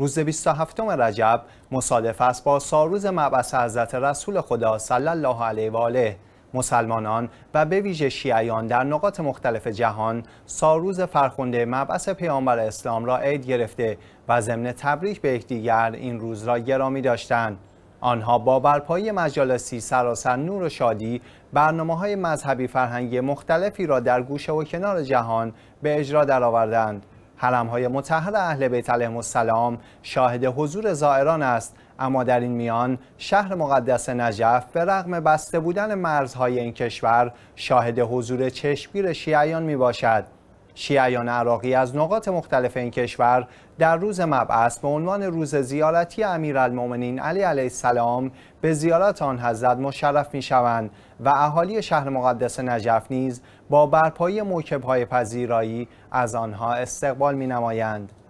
روز 27 رجب مصادف است با ساروز مبعث حضرت رسول خدا صلی الله علیه و آله مسلمانان و به ویژه شیعیان در نقاط مختلف جهان ساروز فرخنده مبعث پیامبر اسلام را عید گرفته و ضمن تبریک به یکدیگر این روز را گرامی داشتند آنها با برپایی مجالسی سراسر نور و شادی برنامه های مذهبی فرهنگی مختلفی را در گوشه و کنار جهان به اجرا درآوردند. های متحد اهل بیت علیهم السلام شاهد حضور زائران است اما در این میان شهر مقدس نجف به رغم بسته بودن مرزهای این کشور شاهد حضور چشمگیر شیعیان می باشد شیعیان عراقی از نقاط مختلف این کشور در روز مبعث به عنوان روز زیارتی امیرالمؤمنین علی علیه السلام به زیارت آن حضرت مشرف می شوند و اهالی شهر مقدس نجف نیز با برپایی های پذیرایی از آنها استقبال می نمایند.